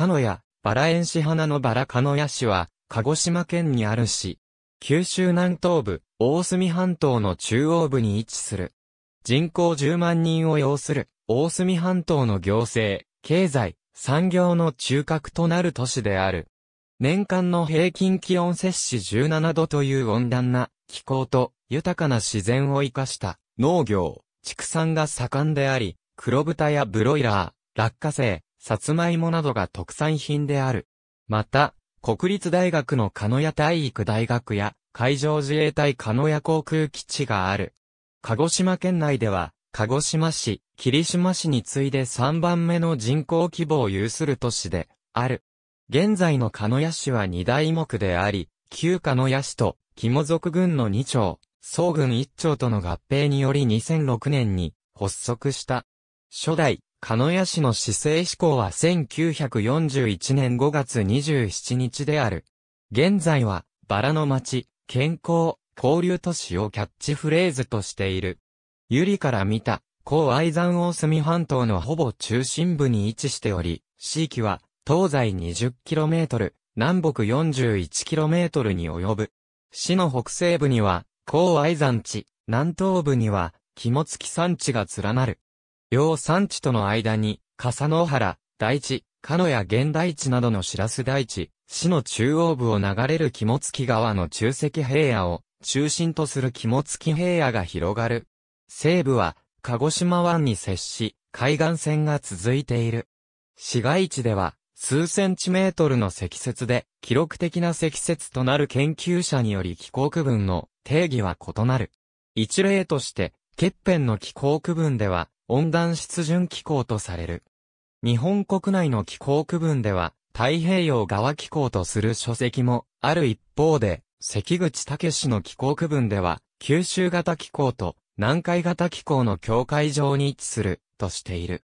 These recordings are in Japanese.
鹿屋、バラ園市花のバラ鹿屋市は、鹿児島県にある市。九州南東部、大隅半島の中央部に位置する。人口10万人を要する、大隅半島の行政、経済、産業の中核となる都市である。年間の平均気温摂氏17度という温暖な気候と豊かな自然を生かした農業、畜産が盛んであり、黒豚やブロイラー、落花生、さつまいもなどが特産品である。また、国立大学の鹿屋体育大学や、海上自衛隊鹿屋航空基地がある。鹿児島県内では、鹿児島市、霧島市に次いで3番目の人口規模を有する都市で、ある。現在の鹿屋市は二大目であり、旧鹿屋市と、肝属軍の2町、総軍1町との合併により2006年に発足した。初代、鹿屋市の市政施行は1941年5月27日である。現在は、バラの町、健康、交流都市をキャッチフレーズとしている。ユリから見た、高愛山大隅半島のほぼ中心部に位置しており、地域は、東西 20km、南北 41km に及ぶ。市の北西部には、高愛山地、南東部には、肝付山地が連なる。両産地との間に、笠野原、大地、鹿野や現代地などの白洲大地、市の中央部を流れる肝付川の中石平野を中心とする肝付平野が広がる。西部は鹿児島湾に接し、海岸線が続いている。市街地では数センチメートルの積雪で記録的な積雪となる研究者により気候区分の定義は異なる。一例として、欠片の気候区分では温暖湿潤気候とされる。日本国内の気候区分では、太平洋側気候とする書籍もある一方で、関口武の気候区分では、九州型気候と南海型気候の境界上に位置するとしている。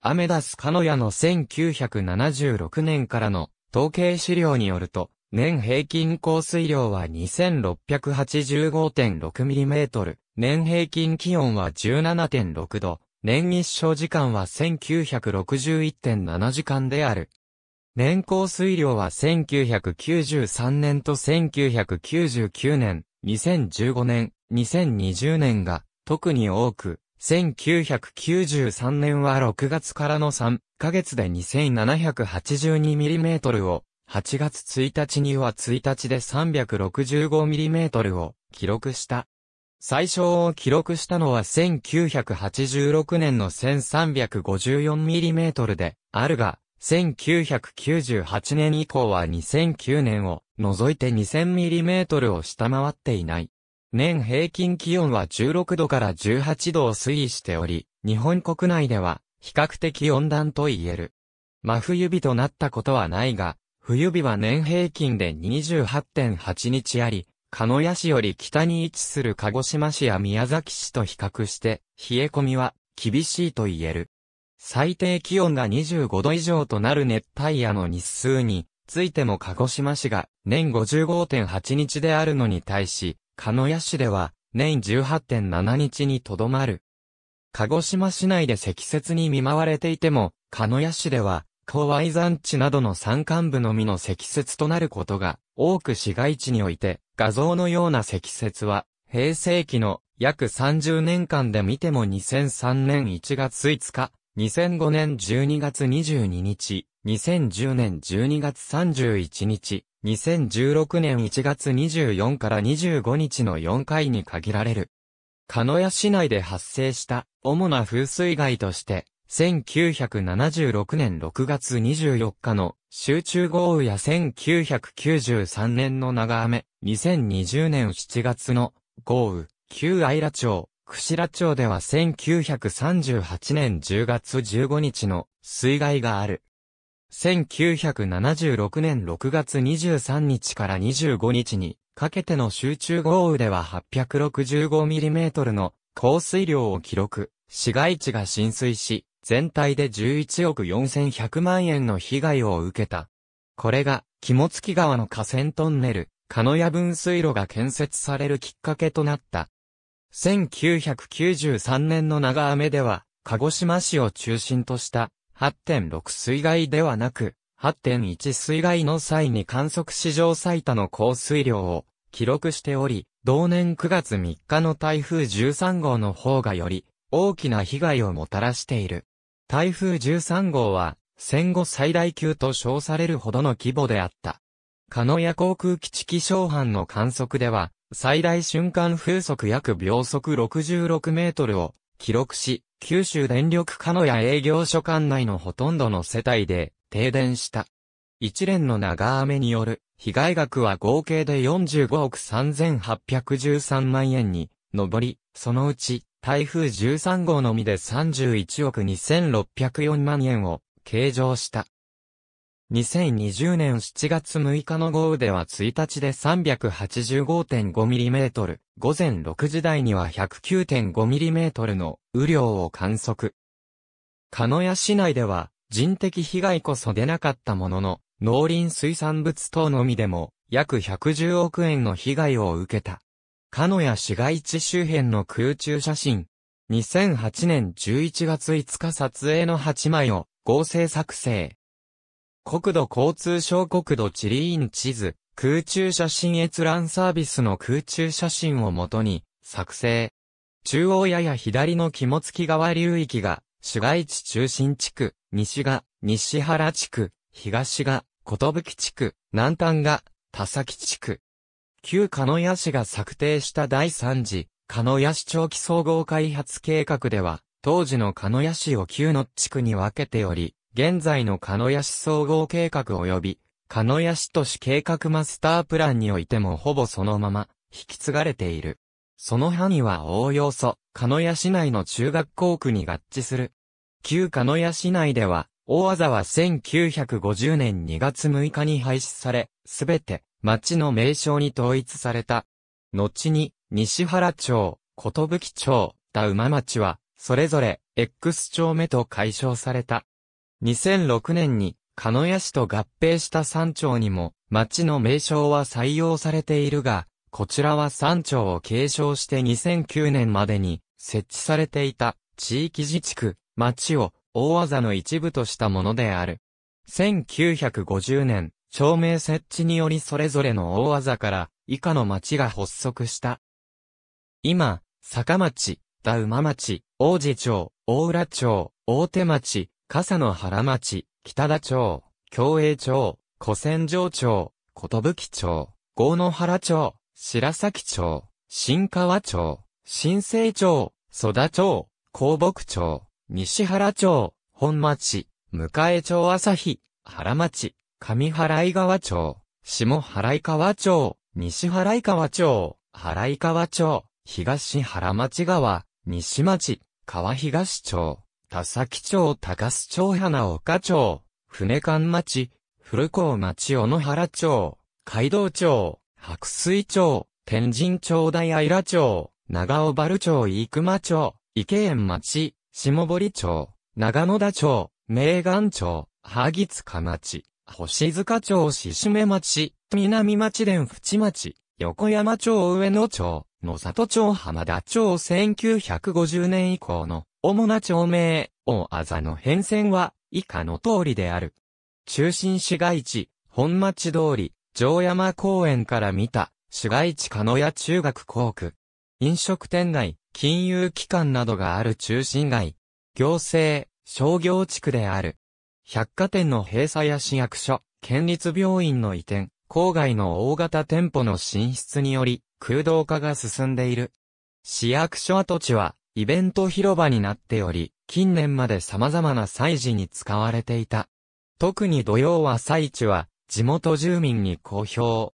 アメダスカノヤの1976年からの統計資料によると、年平均降水量は 2685.6mm、年平均気温は17.6度、年日照時間は1961.7時間である。年降水量は1993年と1999年、2015年、2020年が特に多く、1993年は6月からの3ヶ月で 2782mm を、8月1日には1日で 365mm を記録した。最小を記録したのは1986年の 1354mm であるが、1998年以降は2009年を除いて 2000mm を下回っていない。年平均気温は16度から18度を推移しており、日本国内では比較的温暖と言える。真冬日となったことはないが、冬日は年平均で28.8日あり、鹿屋市より北に位置する鹿児島市や宮崎市と比較して、冷え込みは厳しいと言える。最低気温が25度以上となる熱帯夜の日数についても鹿児島市が年55.8日であるのに対し、鹿屋市では年18.7日にとどまる。鹿児島市内で積雪に見舞われていても、鹿屋市では、高矮山地などの山間部のみの積雪となることが、多く市街地において、画像のような積雪は、平成期の約30年間で見ても2003年1月5日、2005年12月22日、2010年12月31日、2016年1月24から25日の4回に限られる。鹿屋市内で発生した主な風水害として、1976年6月24日の集中豪雨や1993年の長雨、2020年7月の豪雨、旧愛良町、串良町では1938年10月15日の水害がある。1976年6月23日から25日にかけての集中豪雨では 865mm の降水量を記録、市街地が浸水し、全体で11億4100万円の被害を受けた。これが、肝付川の河川トンネル、鹿屋分水路が建設されるきっかけとなった。1993年の長雨では、鹿児島市を中心とした8.6水害ではなく、8.1水害の際に観測史上最多の降水量を記録しており、同年9月3日の台風13号の方がより大きな被害をもたらしている。台風13号は、戦後最大級と称されるほどの規模であった。鹿屋航空基地気象班の観測では、最大瞬間風速約秒速66メートルを記録し、九州電力鹿屋営業所管内のほとんどの世帯で停電した。一連の長雨による被害額は合計で45億3813万円に上り、そのうち台風13号のみで31億2604万円を計上した。2020年7月6日の豪雨では1日で 385.5mm、午前6時台には 109.5mm の雨量を観測。鹿屋市内では人的被害こそ出なかったものの、農林水産物等のみでも約110億円の被害を受けた。鹿屋市街地周辺の空中写真。2008年11月5日撮影の8枚を合成作成。国土交通省国土地理院地図、空中写真閲覧サービスの空中写真をもとに作成。中央やや左の肝付川流域が市街地中心地区、西が西原地区、東が寿地区、南端が田崎地区。旧鹿屋市が策定した第3次、鹿屋市長期総合開発計画では、当時の鹿屋市を旧の地区に分けており、現在の鹿屋市総合計画及び、鹿屋市都市計画マスタープランにおいてもほぼそのまま、引き継がれている。その範囲はおおよそ、鹿屋市内の中学校区に合致する。旧鹿屋市内では、大技は1950年2月6日に廃止され、すべて町の名称に統一された。後に、西原町、ことぶき町、田馬町は、それぞれ、X 町目と解消された。2006年に、鹿屋市と合併した山町にも、町の名称は採用されているが、こちらは山町を継承して2009年までに、設置されていた、地域自治区、町を、大技の一部としたものである。1950年、照明設置によりそれぞれの大技から以下の町が発足した。今、坂町、田馬町、王子町、大浦町、大手町、笠野原町、北田町、京栄町、古戦場町、寿町、郷野原町、白崎町、新川町、新生町、蘇田町、江北町、西原町、本町、向江町朝日、原町、上払川町、下払川町、西払川町、払川町、東原町川、西町、川東町、田崎町、高須町、花岡町、船間町、古港町、小野原町、街道町、白水町、天神町、大平町、長尾原町、生熊町、池園町、下堀町、長野田町、名岩町、萩塚町。星塚町志め町、南町連淵町、横山町上野町、野里町浜田町1950年以降の主な町名、大あざの変遷は以下の通りである。中心市街地、本町通り、城山公園から見た、市街地鹿屋中学校区。飲食店街、金融機関などがある中心街。行政、商業地区である。百貨店の閉鎖や市役所、県立病院の移転、郊外の大型店舗の進出により、空洞化が進んでいる。市役所跡地は、イベント広場になっており、近年まで様々な祭事に使われていた。特に土曜は祭地は、地元住民に好評。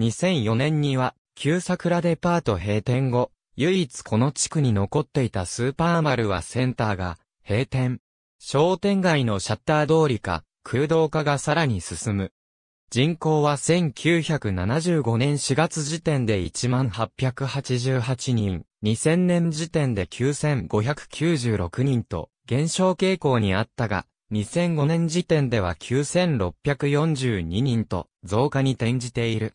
2004年には、旧桜デパート閉店後、唯一この地区に残っていたスーパーマルはセンターが、閉店。商店街のシャッター通りか、空洞化がさらに進む。人口は1975年4月時点で1888人、2000年時点で9596人と減少傾向にあったが、2005年時点では9642人と増加に転じている。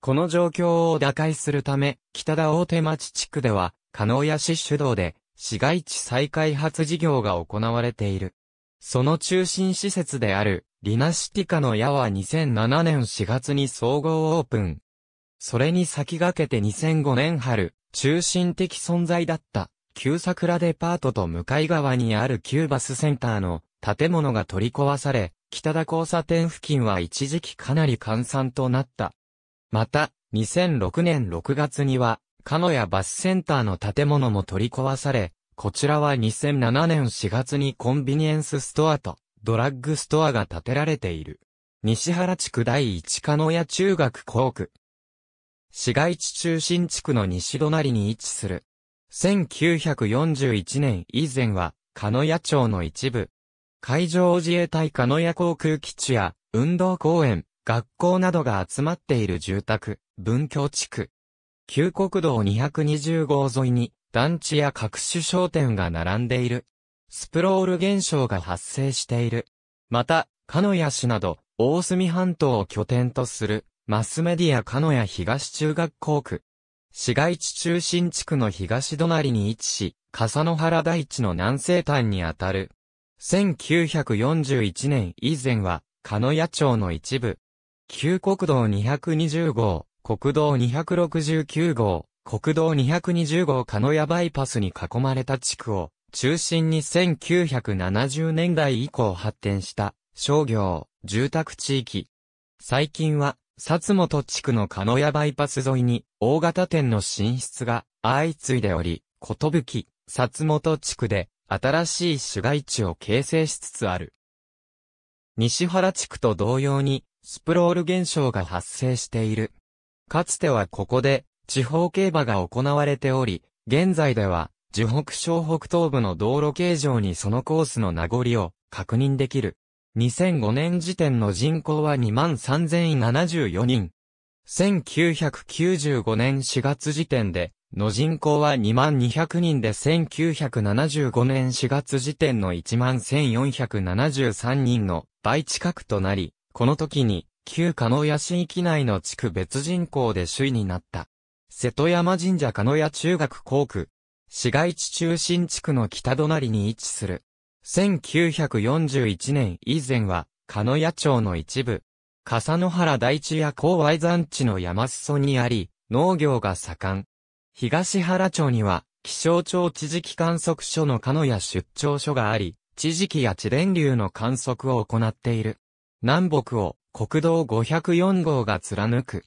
この状況を打開するため、北田大手町地区では、加納屋市主導で、市街地再開発事業が行われている。その中心施設である、リナシティカの矢は2007年4月に総合オープン。それに先駆けて2005年春、中心的存在だった、旧桜デパートと向かい側にある旧バスセンターの建物が取り壊され、北田交差点付近は一時期かなり閑散となった。また、2006年6月には、鹿屋バスセンターの建物も取り壊され、こちらは2007年4月にコンビニエンスストアとドラッグストアが建てられている。西原地区第一鹿屋中学校区。市街地中心地区の西隣に位置する。1941年以前は、鹿屋町の一部。海上自衛隊鹿屋航空基地や、運動公園、学校などが集まっている住宅、文教地区。旧国道220号沿いに団地や各種商店が並んでいる。スプロール現象が発生している。また、鹿屋市など、大隅半島を拠点とする、マスメディア鹿屋東中学校区。市街地中心地区の東隣に位置し、笠野原大地の南西端にあたる。1941年以前は、鹿屋町の一部。旧国道220号、国道269号、国道220号鹿屋バイパスに囲まれた地区を中心に1970年代以降発展した商業、住宅地域。最近は、薩本地区の鹿屋バイパス沿いに大型店の進出が相次いでおり、ことぶき、薩本地区で新しい市街地を形成しつつある。西原地区と同様にスプロール現象が発生している。かつてはここで地方競馬が行われており、現在では、樹北小北東部の道路形状にそのコースの名残を確認できる。2005年時点の人口は23,074人。1995年4月時点で、の人口は2200人で1975年4月時点の11,473人の倍近くとなり、この時に旧鹿屋市域内の地区別人口で首位になった。瀬戸山神社鹿屋中学校区。市街地中心地区の北隣に位置する。1941年以前は、鹿屋町の一部。笠野原大地や郊外山地の山裾にあり、農業が盛ん。東原町には、気象庁地磁気観測所の鹿屋出張所があり、地磁気や地電流の観測を行っている。南北を国道504号が貫く。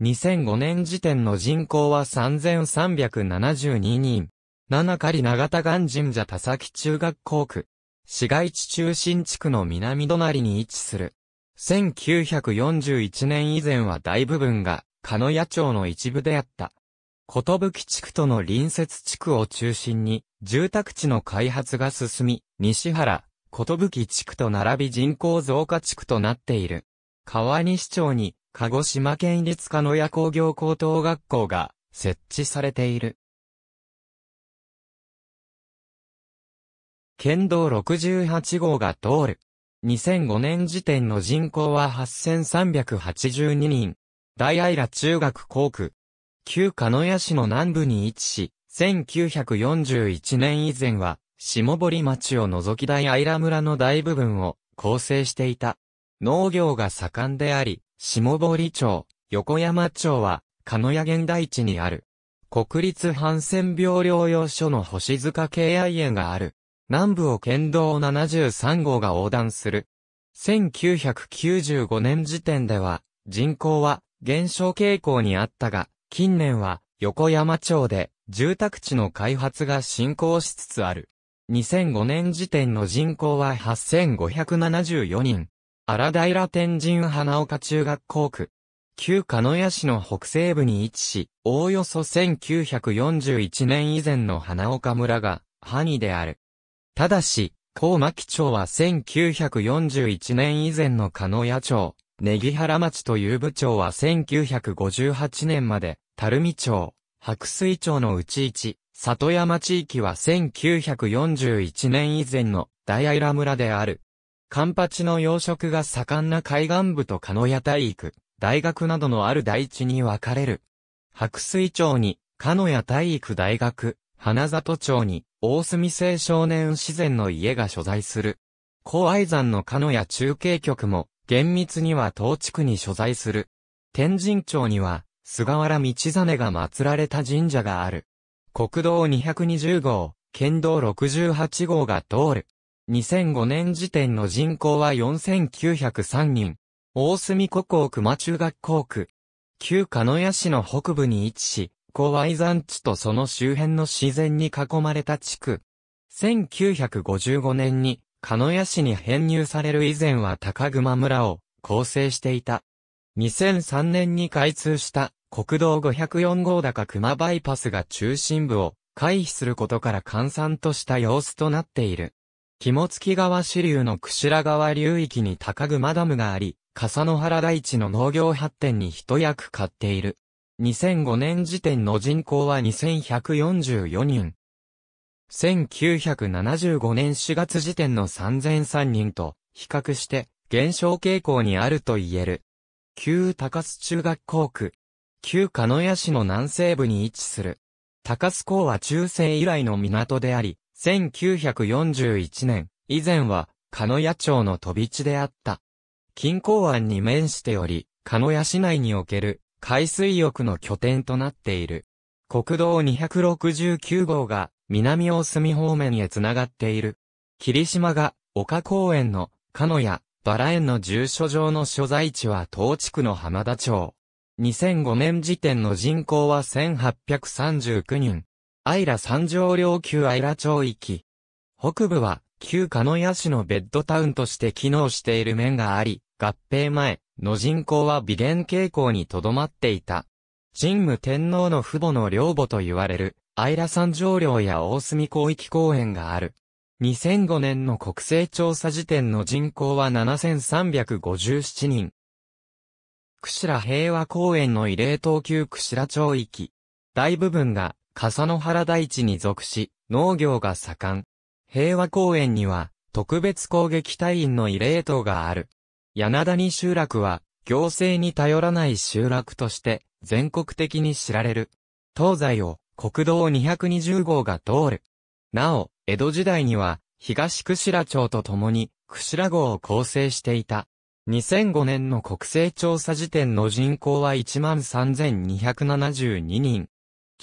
2005年時点の人口は3372人。七狩長田岩神社田崎中学校区。市街地中心地区の南隣に位置する。1941年以前は大部分が、鹿野町の一部であった。ことぶき地区との隣接地区を中心に、住宅地の開発が進み、西原、ことぶき地区と並び人口増加地区となっている。川西町に、鹿児島県立鹿屋工業高等学校が設置されている。県道68号が通る。2005年時点の人口は8382人。大平ら中学校区。旧鹿屋市の南部に位置し、1941年以前は、下堀町を除き大平ら村の大部分を構成していた。農業が盛んであり、下堀町、横山町は、鹿屋現代地にある。国立ハンセン病療養所の星塚敬愛園がある。南部を県道73号が横断する。1995年時点では、人口は減少傾向にあったが、近年は横山町で住宅地の開発が進行しつつある。2005年時点の人口は8574人。荒平天神花岡中学校区。旧鹿屋市の北西部に位置し、おおよそ1941年以前の花岡村が、萩である。ただし、高牧町は1941年以前の鹿屋町、ネギ原町という部長は1958年まで、垂水町、白水町のうち一、里山地域は1941年以前のダイアイラ村である。カンパチの養殖が盛んな海岸部と鹿屋体育、大学などのある大地に分かれる。白水町に、鹿屋体育大学、花里町に、大隅青少年自然の家が所在する。高愛山の鹿屋中継局も、厳密には東地区に所在する。天神町には、菅原道真が祀られた神社がある。国道220号、県道68号が通る。2005年時点の人口は4903人。大隅古校熊中学校区。旧鹿屋市の北部に位置し、小愛山地とその周辺の自然に囲まれた地区。1955年に、鹿屋市に編入される以前は高熊村を構成していた。2003年に開通した国道504号高熊バイパスが中心部を回避することから閑散とした様子となっている。肝付川支流の良川流域に高熊ダムがあり、笠野原大地の農業発展に一役買っている。2005年時点の人口は2144人。1975年4月時点の3003人と比較して減少傾向にあると言える。旧高須中学校区。旧鹿屋市の南西部に位置する。高須港は中世以来の港であり、1941年、以前は、鹿屋町の飛び地であった。近郊湾に面しており、鹿屋市内における海水浴の拠点となっている。国道269号が南大隅方面へ繋がっている。霧島が丘公園の鹿屋、バラ園の住所上の所在地は東地区の浜田町。2005年時点の人口は1839人。アイラ三条領旧アイラ町域。北部は、旧鹿ヤ市のベッドタウンとして機能している面があり、合併前、の人口は微減傾向にとどまっていた。神武天皇の父母の領母と言われる、アイラ三条領や大隅広域公園がある。2005年の国勢調査時点の人口は7357人。クシラ平和公園の慰霊等級クシラ町域。大部分が笠野原大地に属し、農業が盛ん。平和公園には、特別攻撃隊員の慰霊塔がある。柳谷集落は、行政に頼らない集落として、全国的に知られる。東西を、国道220号が通る。なお、江戸時代には、東串良町と共に、串良号を構成していた。2005年の国勢調査時点の人口は13,272人。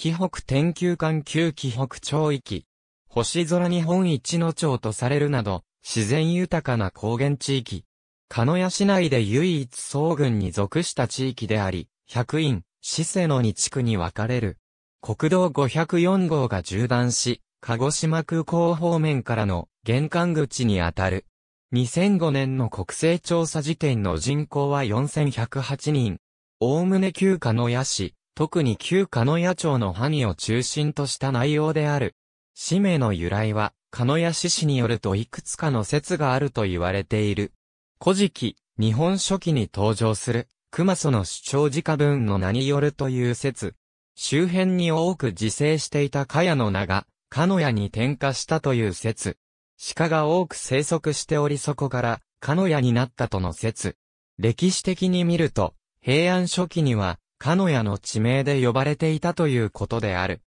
紀北天球館旧紀北町域。星空日本一の町とされるなど、自然豊かな高原地域。鹿屋市内で唯一総群に属した地域であり、百院、市瀬の2地区に分かれる。国道504号が縦断し、鹿児島空港方面からの玄関口にあたる。2005年の国勢調査時点の人口は4108人。おおむね旧鹿屋市、特に旧鹿屋町の藩を中心とした内容である。氏名の由来は、鹿屋志士によるといくつかの説があると言われている。古事記、日本書紀に登場する、熊祖の主張自家文の名によるという説。周辺に多く自生していたカヤの名が、カノヤに転化したという説。鹿が多く生息しておりそこから、カノヤになったとの説。歴史的に見ると、平安初期には、鹿屋の地名で呼ばれていたということである。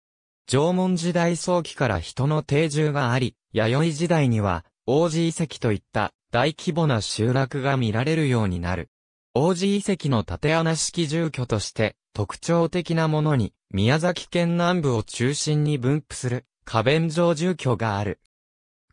縄文時代早期から人の定住があり、弥生時代には、王子遺跡といった大規模な集落が見られるようになる。王子遺跡の縦穴式住居として、特徴的なものに、宮崎県南部を中心に分布する、花弁城住居がある。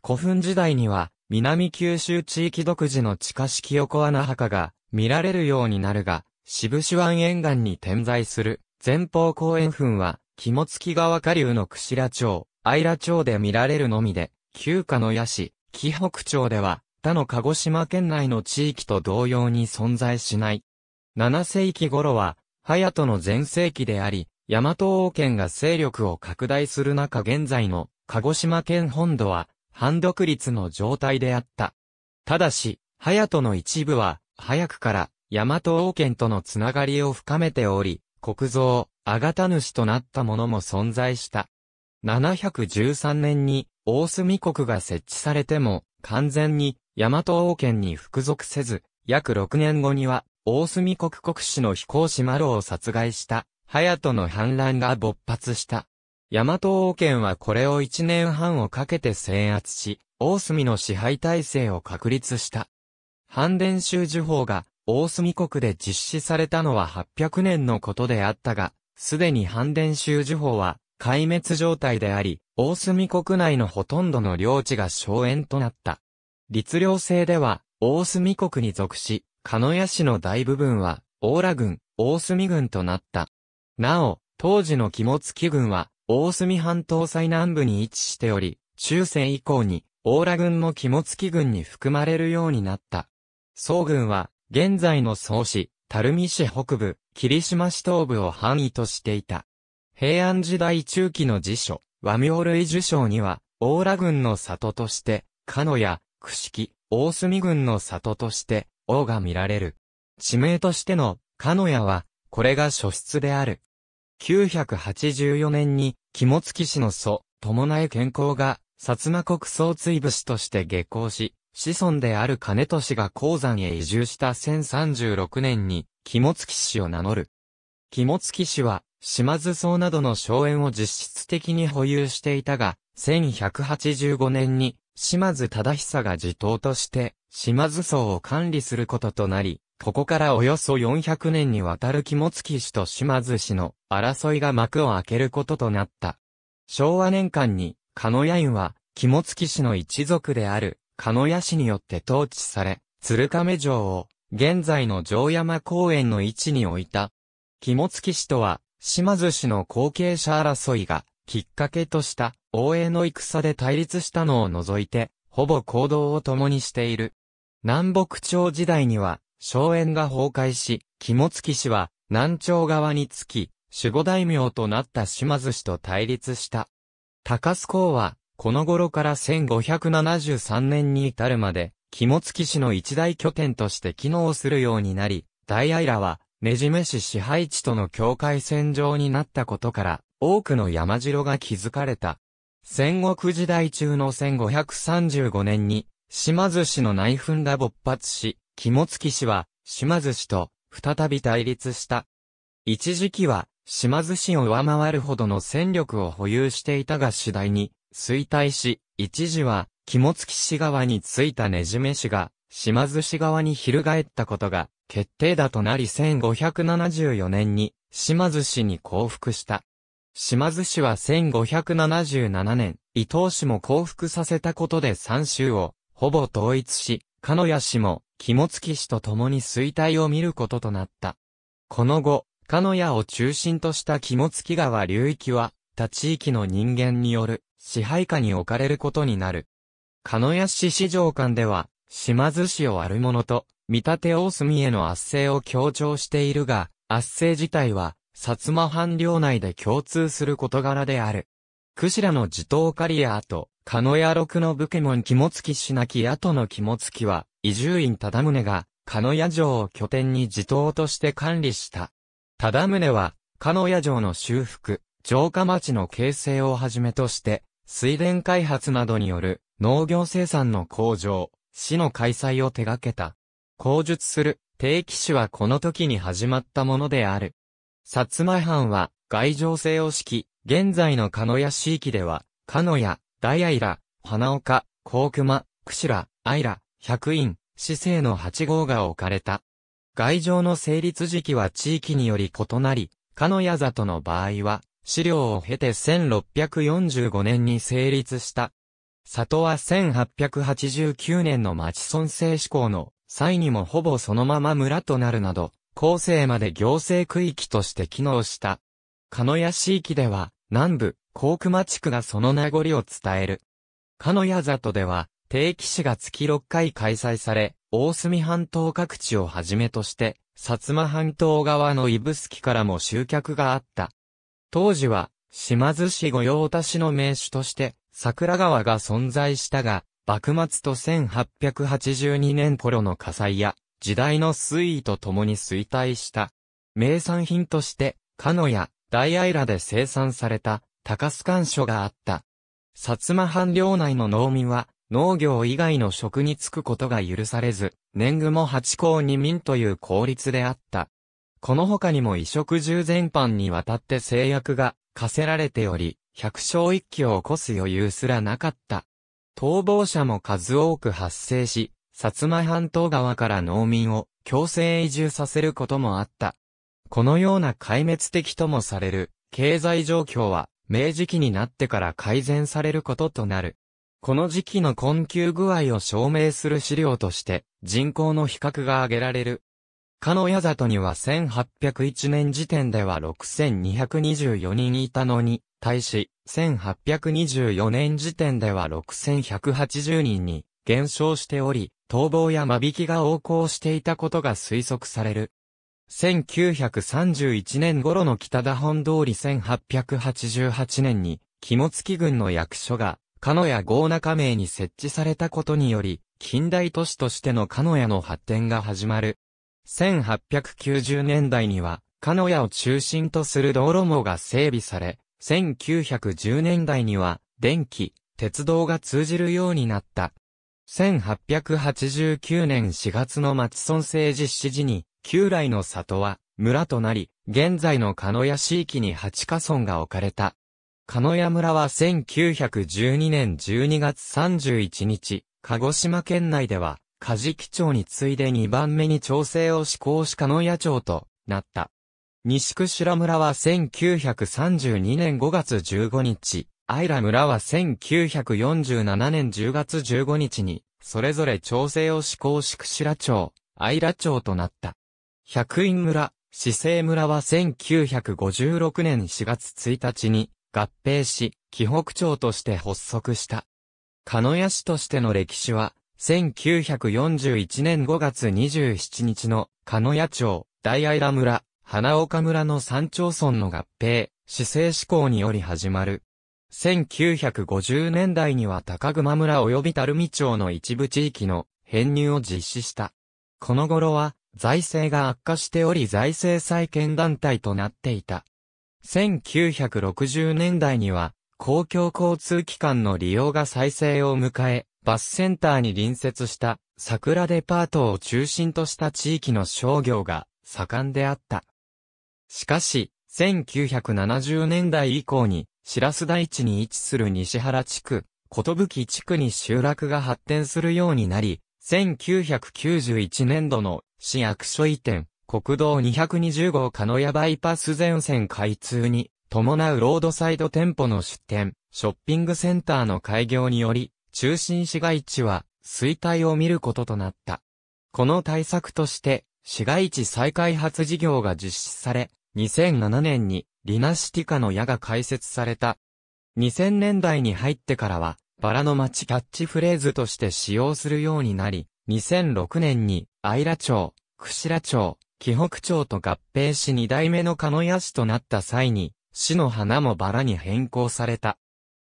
古墳時代には、南九州地域独自の地下式横穴墓が見られるようになるが、渋子湾沿岸に点在する前方後円墳は、肝付川下流の串良町、愛良町で見られるのみで、旧家の野市、紀北町では、他の鹿児島県内の地域と同様に存在しない。7世紀頃は、隼人の前世紀であり、大和王権が勢力を拡大する中現在の鹿児島県本土は、反独立の状態であった。ただし、隼人の一部は、早くから大和王権とのつながりを深めており、国蔵、あがた主となったものも存在した。713年に、大隅国が設置されても、完全に、大和王権に服属せず、約6年後には、大隅国国主の飛行士マロを殺害した、隼人の反乱が勃発した。大和王権はこれを1年半をかけて制圧し、大隅の支配体制を確立した。反伝州受法が大隅国で実施されたのは800年のことであったが、すでに反伝州時報は壊滅状態であり、大隅国内のほとんどの領地が荘園となった。律令制では、大隅国に属し、鹿屋市の大部分は、大羅郡、大隅郡となった。なお、当時の肝付郡は、大隅半島最南部に位置しており、中世以降に、大羅郡も肝付郡に含まれるようになった。総軍は、現在の総市、垂水市北部、霧島市東部を範囲としていた。平安時代中期の辞書、和名類受賞には、大良郡の里として、鹿野や、串木、大隅郡の里として、王が見られる。地名としての、鹿野屋は、これが初出である。984年に、肝付氏の祖、友苗健康が、薩摩国総追部氏として下校し、子孫である金俊が鉱山へ移住した1036年に、肝付氏を名乗る。肝付氏は、島津荘などの荘園を実質的に保有していたが、1185年に、島津忠久が地頭として、島津荘を管理することとなり、ここからおよそ400年にわたる肝付氏と島津氏の争いが幕を開けることとなった。昭和年間に、鹿野屋院は、肝付氏の一族である、鹿屋市によって統治され、鶴亀城を、現在の城山公園の位置に置いた。肝付氏とは、島津氏の後継者争いが、きっかけとした、応援の戦で対立したのを除いて、ほぼ行動を共にしている。南北朝時代には、荘園が崩壊し、肝付氏は、南朝側につき、守護大名となった島津氏と対立した。高須公は、この頃から1573年に至るまで、肝付市の一大拠点として機能するようになり、大愛らは、ねじめ市支配地との境界線上になったことから、多くの山城が築かれた。戦国時代中の1535年に、島津氏の内紛が勃発し、肝付氏は、島津氏と、再び対立した。一時期は、島津氏を上回るほどの戦力を保有していたが次第に、衰退し、一時は、肝付市側についたねじめ市が、島津市側に翻ったことが、決定打となり1574年に、島津市に降伏した。島津市は1577年、伊東市も降伏させたことで三州を、ほぼ統一し、鹿屋市も、肝付市と共に衰退を見ることとなった。この後、鹿屋を中心とした肝付川流域は、た地域の人間による支配下に置かれることになる。鹿屋市市場間では、島津市を悪者と、見立て大隅への圧政を強調しているが、圧政自体は、薩摩藩領内で共通する事柄である。櫛田の地頭刈谷と、鹿屋六の武家門肝付しなき後の肝付は、移住院忠宗が、鹿屋城を拠点に地頭として管理した。忠宗は、鹿屋城の修復、城下町の形成をはじめとして、水田開発などによる農業生産の向上、市の開催を手掛けた。口述する、定期種はこの時に始まったものである。薩摩藩は、外情制を指揮、現在の鹿屋市域では、鹿屋、大平、花岡、高熊、串ら、愛ら、百院、市政の八号が置かれた。外情の成立時期は地域により異なり、鹿屋里の場合は、資料を経て1645年に成立した。里は1889年の町村制施行の際にもほぼそのまま村となるなど、後世まで行政区域として機能した。鹿屋市域では、南部、高熊地区がその名残を伝える。鹿屋里では、定期市が月6回開催され、大隅半島各地をはじめとして、薩摩半島側の指宿からも集客があった。当時は、島津市御用達の名手として、桜川が存在したが、幕末と1882年頃の火災や、時代の推移とともに衰退した。名産品として、カノや、大愛らで生産された、高須干所があった。薩摩藩領内の農民は、農業以外の職に就くことが許されず、年貢も八甲二民という効率であった。この他にも衣食住全般にわたって制約が課せられており、百姓一揆を起こす余裕すらなかった。逃亡者も数多く発生し、薩摩半島側から農民を強制移住させることもあった。このような壊滅的ともされる経済状況は明治期になってから改善されることとなる。この時期の困窮具合を証明する資料として人口の比較が挙げられる。かの矢里には1801年時点では6224人いたのに、対し、1824年時点では6180人に減少しており、逃亡や間引きが横行していたことが推測される。1931年頃の北田本通り1888年に、肝付郡の役所が、鹿屋豪中名に設置されたことにより、近代都市としての鹿屋の発展が始まる。1890年代には、鹿屋を中心とする道路網が整備され、1910年代には、電気、鉄道が通じるようになった。1889年4月の町村政実施時に、旧来の里は、村となり、現在の鹿屋市域に八カ村が置かれた。鹿屋村は1912年12月31日、鹿児島県内では、カジキ町に次いで2番目に調整を施行し鹿ヤ町となった。西区白村は1932年5月15日、アイラ村は1947年10月15日に、それぞれ調整を施行し釧町、アイラ町となった。百院村、市政村は1956年4月1日に合併し、紀北町として発足した。鹿屋市としての歴史は、1941年5月27日の、鹿屋町、大愛村、花岡村の三町村の合併、市政施行により始まる。1950年代には高熊村及び垂水町の一部地域の編入を実施した。この頃は財政が悪化しており財政再建団体となっていた。1960年代には公共交通機関の利用が再生を迎え、バスセンターに隣接した桜デパートを中心とした地域の商業が盛んであった。しかし、1970年代以降に、白洲台地に位置する西原地区、き地区に集落が発展するようになり、1991年度の市役所移転、国道220号鹿屋バイパス全線開通に、伴うロードサイド店舗の出店、ショッピングセンターの開業により、中心市街地は衰退を見ることとなった。この対策として、市街地再開発事業が実施され、2007年にリナシティカの矢が開設された。2000年代に入ってからは、バラの街キャッチフレーズとして使用するようになり、2006年に、アイラ町、串良町、紀北町と合併し2代目の鹿屋市となった際に、市の花もバラに変更された。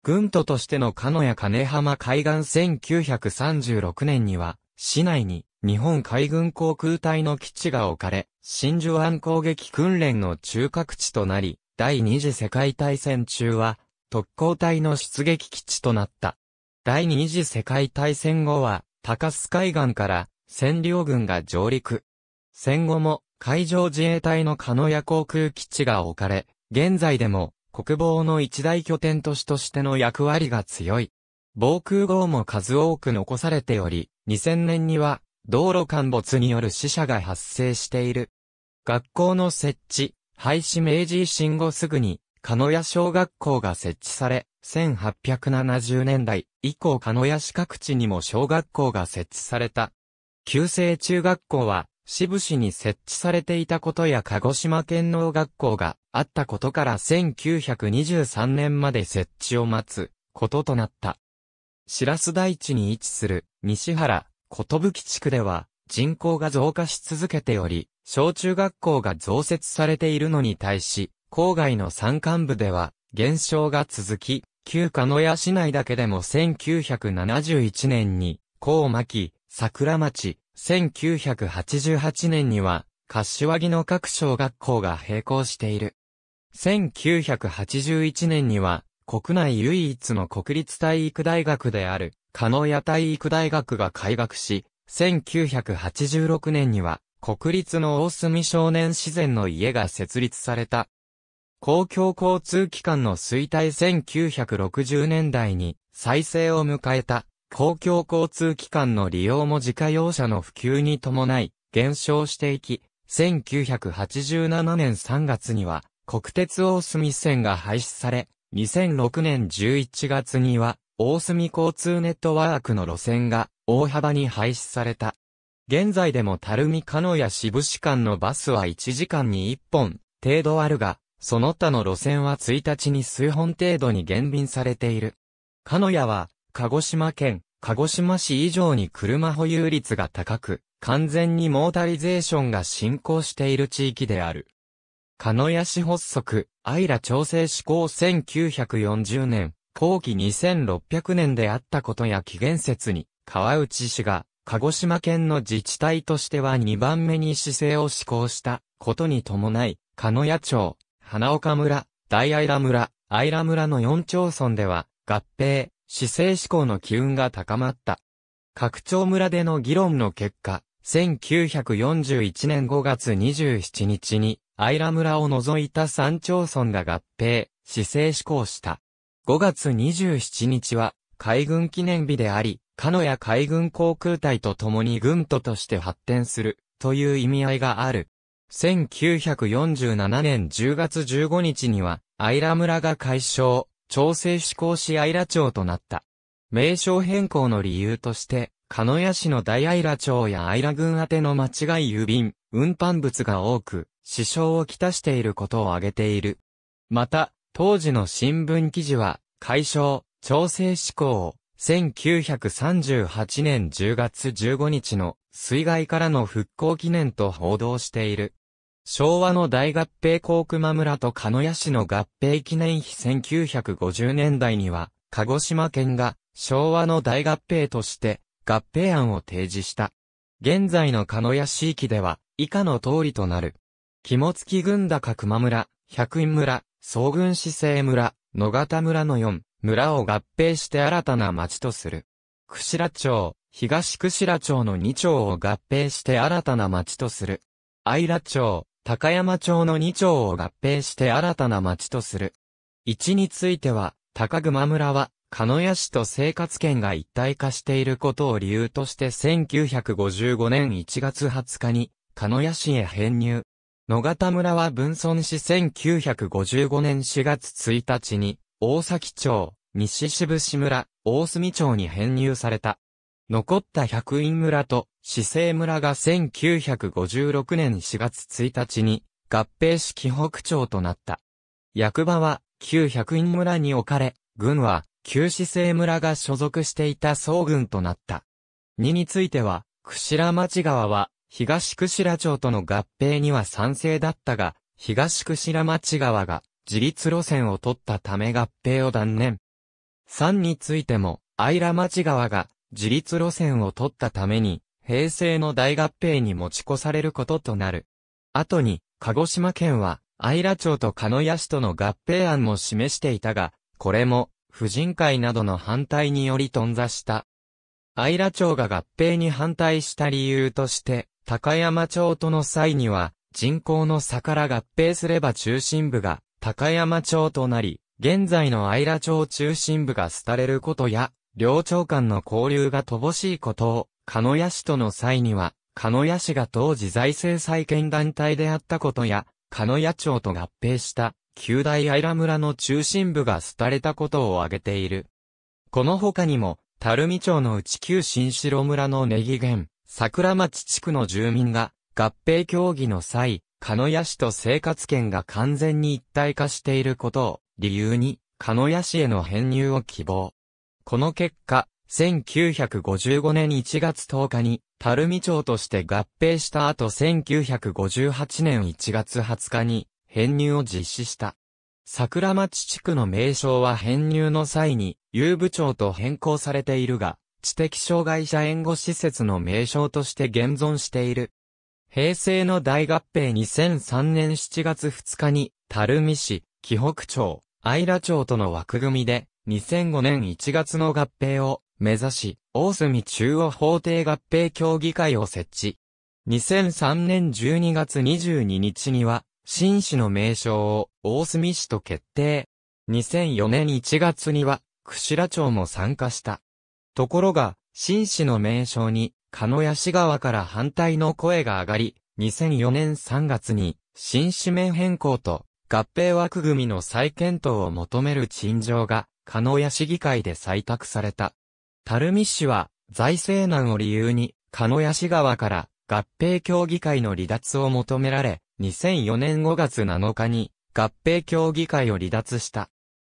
軍都としての鹿屋金浜海岸1936年には、市内に日本海軍航空隊の基地が置かれ、真珠湾攻撃訓練の中核地となり、第二次世界大戦中は、特攻隊の出撃基地となった。第二次世界大戦後は、高須海岸から占領軍が上陸。戦後も海上自衛隊の鹿屋航空基地が置かれ、現在でも国防の一大拠点都市としての役割が強い。防空壕も数多く残されており、2000年には道路陥没による死者が発生している。学校の設置、廃止明治維新後すぐに、鹿屋小学校が設置され、1870年代以降鹿屋市各地にも小学校が設置された。旧制中学校は、支部市に設置されていたことや鹿児島県農学校があったことから1923年まで設置を待つこととなった。白洲台地に位置する西原、寿地区では人口が増加し続けており、小中学校が増設されているのに対し、郊外の山間部では減少が続き、旧鹿屋市内だけでも1971年に、高牧、桜町、1988年には、柏木の各小学校が並行している。1981年には、国内唯一の国立体育大学である、加野屋体育大学が開学し、1986年には、国立の大隅少年自然の家が設立された。公共交通機関の衰退1960年代に再生を迎えた。公共交通機関の利用も自家用車の普及に伴い、減少していき、1987年3月には、国鉄大隅線が廃止され、2006年11月には、大隅交通ネットワークの路線が大幅に廃止された。現在でもるみかのや渋市間のバスは1時間に1本程度あるが、その他の路線は1日に数本程度に減便されている。かの屋は鹿児島県、鹿児島市以上に車保有率が高く、完全にモータリゼーションが進行している地域である。鹿屋市発足、アイラ調整施行1940年、後期2600年であったことや紀元節に、川内市が、鹿児島県の自治体としては2番目に市政を施行したことに伴い、鹿屋町、花岡村、大アイラ村、アイラ村の4町村では、合併、市政志向の機運が高まった。拡張村での議論の結果、1941年5月27日に、アイラ村を除いた山町村が合併、市政志向した。5月27日は、海軍記念日であり、鹿屋海軍航空隊と共に軍都として発展する、という意味合いがある。1947年10月15日には、アイラ村が解消、調整志向市愛良町となった。名称変更の理由として、鹿屋市の大愛良町や愛良郡宛ての間違い郵便、運搬物が多く、支障をきたしていることを挙げている。また、当時の新聞記事は、解消、調整志向を、1938年10月15日の水害からの復興記念と報道している。昭和の大合併高熊村と鹿屋市の合併記念碑1950年代には、鹿児島県が昭和の大合併として合併案を提示した。現在の鹿屋市域では以下の通りとなる。肝付群高熊村、百院村、総群市政村、野方村の4村を合併して新たな町とする。串良町、東串良町の2町を合併して新たな町とする。愛良町、高山町の2町を合併して新たな町とする。位置については、高熊村は、鹿屋市と生活圏が一体化していることを理由として1955年1月20日に、鹿屋市へ編入。野方村は分村市1955年4月1日に、大崎町、西渋志村、大隅町に編入された。残った百院村と市政村が1956年4月1日に合併し紀北町となった。役場は旧百院村に置かれ、軍は旧市政村が所属していた総軍となった。2については、良町川は東良町との合併には賛成だったが、東良町川が自立路線を取ったため合併を断念。3についても、愛良町川が自立路線を取ったために、平成の大合併に持ち越されることとなる。後に、鹿児島県は、愛良町と鹿屋市との合併案も示していたが、これも、婦人会などの反対により頓挫した。愛良町が合併に反対した理由として、高山町との際には、人口の差から合併すれば中心部が高山町となり、現在の愛良町中心部が廃れることや、両町間の交流が乏しいことを鹿屋市との際には、鹿屋市が当時財政再建団体であったことや、鹿屋町と合併した旧大愛良村の中心部が廃れたことを挙げている。この他にも、垂水町の内旧新城村のネギ源、桜町地区の住民が、合併協議の際、鹿屋市と生活圏が完全に一体化していることを理由に、鹿屋市への編入を希望。この結果、1955年1月10日に、垂水町として合併した後1958年1月20日に、編入を実施した。桜町地区の名称は編入の際に、遊部町と変更されているが、知的障害者援護施設の名称として現存している。平成の大合併2003年7月2日に、垂水市、紀北町、愛良町との枠組みで、2005年1月の合併を目指し、大隅中央法廷合併協議会を設置。2003年12月22日には、新市の名称を大隅市と決定。2004年1月には、串良町も参加した。ところが、新市の名称に、鹿屋市側から反対の声が上がり、2004年3月に、新市名変更と、合併枠組みの再検討を求める陳情が、鹿屋市議会で採択された。垂水市は財政難を理由に、鹿屋市側から合併協議会の離脱を求められ、2004年5月7日に合併協議会を離脱した。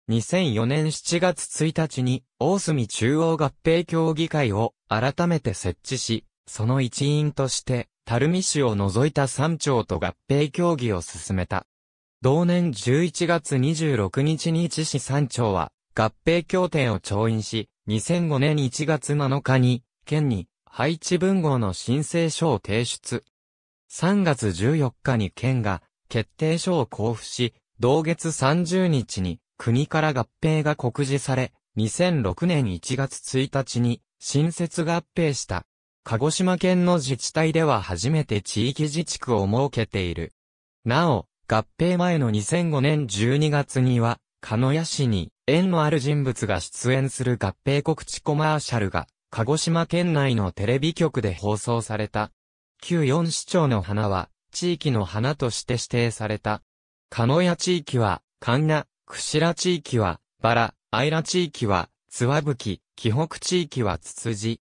2004年7月1日に大隅中央合併協議会を改めて設置し、その一員として垂水市を除いた三町と合併協議を進めた。同年11月26日に一市三町は合併協定を調印し、2005年1月7日に、県に、配置文号の申請書を提出。3月14日に県が、決定書を交付し、同月30日に、国から合併が告示され、2006年1月1日に、新設合併した。鹿児島県の自治体では初めて地域自治区を設けている。なお、合併前の2005年12月には、鹿屋市に縁のある人物が出演する合併告知コマーシャルが、鹿児島県内のテレビ局で放送された。旧四市町の花は、地域の花として指定された。鹿屋地域は、神奈、串良地域は、バラ、愛良地域は、つわぶき、紀北地域はつつじ。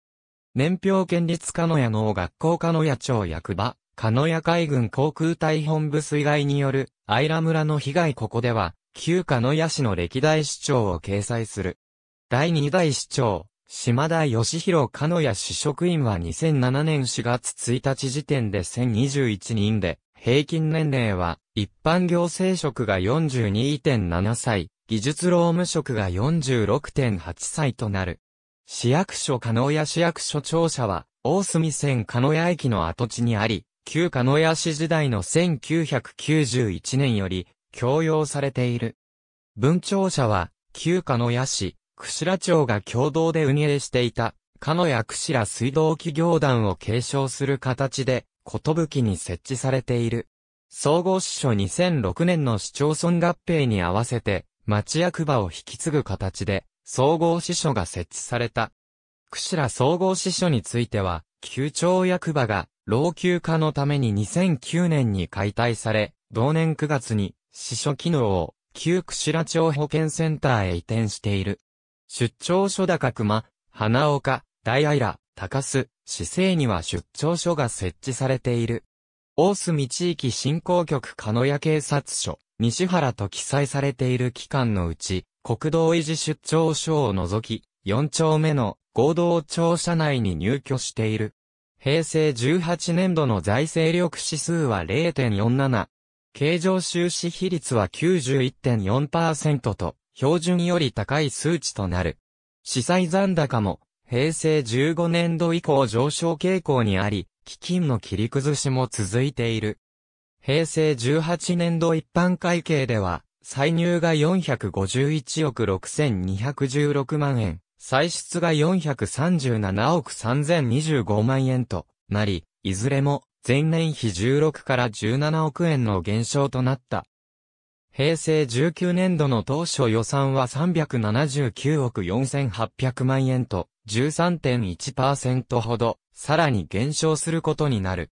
年表県立鹿屋農学校鹿屋町役場、鹿屋海軍航空隊本部水害による、愛良村の被害ここでは、旧家の野市の歴代市長を掲載する。第2代市長、島田義弘か野屋市職員は2007年4月1日時点で1021人で、平均年齢は一般行政職が42.7歳、技術労務職が46.8歳となる。市役所かの屋市役所庁舎は、大隅線かの屋駅の跡地にあり、旧かの屋市時代の1991年より、強用されている。文庁舎は、旧家の屋市、串良町が共同で運営していた、かのや串良水道企業団を継承する形で、ことぶきに設置されている。総合支所2006年の市町村合併に合わせて、町役場を引き継ぐ形で、総合支所が設置された。串良総合支所については、旧町役場が老朽化のために2009年に解体され、同年9月に支所機能を、旧串良町保健センターへ移転している。出張所高熊、花岡、大愛高須、市政には出張所が設置されている。大隅地域振興局鹿屋警察署、西原と記載されている機関のうち、国道維持出張所を除き、4丁目の合同庁舎内に入居している。平成18年度の財政力指数は0.47、経常収支比率は91.4%と、標準より高い数値となる。資債残高も、平成15年度以降上昇傾向にあり、基金の切り崩しも続いている。平成18年度一般会計では、歳入が451億6216万円、歳出が437億3025万円となり、いずれも前年比16から17億円の減少となった。平成19年度の当初予算は379億4800万円と13.1%ほど、さらに減少することになる。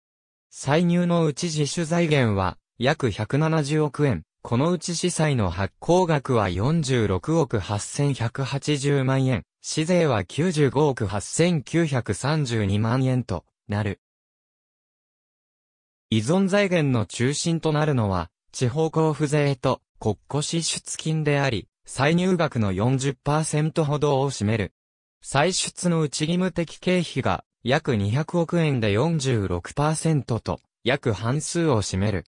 歳入のうち自主財源は約170億円、このうち資債の発行額は46億8180万円、市税は95億8932万円となる。依存財源の中心となるのは、地方交付税と国庫支出金であり、歳入額の40%ほどを占める。歳出の内義務的経費が約200億円で46%と約半数を占める。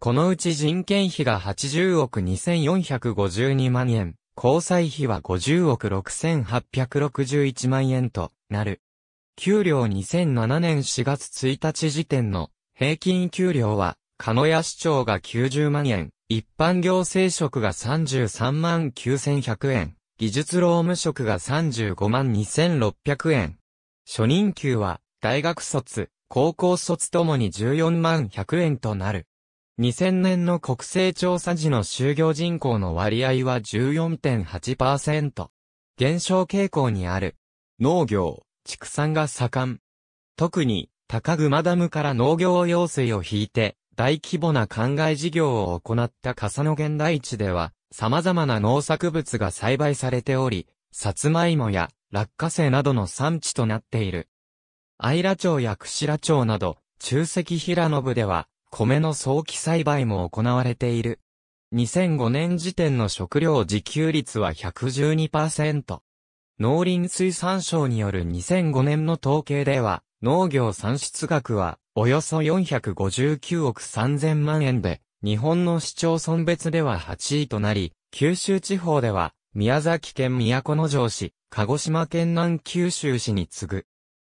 このうち人件費が80億2452万円、交際費は50億6861万円となる。給料2007年4月1日時点の平均給料は、鹿屋市長が90万円、一般行政職が33万9100円、技術労務職が35万2600円。初任給は、大学卒、高校卒ともに14万100円となる。2000年の国勢調査時の就業人口の割合は14.8%。減少傾向にある。農業、畜産が盛ん。特に、高熊ダムから農業用水を引いて、大規模な灌漑事業を行った笠野現代地では、様々な農作物が栽培されており、さつまいもや落花生などの産地となっている。愛良町や串良町など、中石平野部では、米の早期栽培も行われている。2005年時点の食料自給率は112%。農林水産省による2005年の統計では、農業産出額は、およそ459億3000万円で、日本の市町村別では8位となり、九州地方では、宮崎県都城市、鹿児島県南九州市に次ぐ。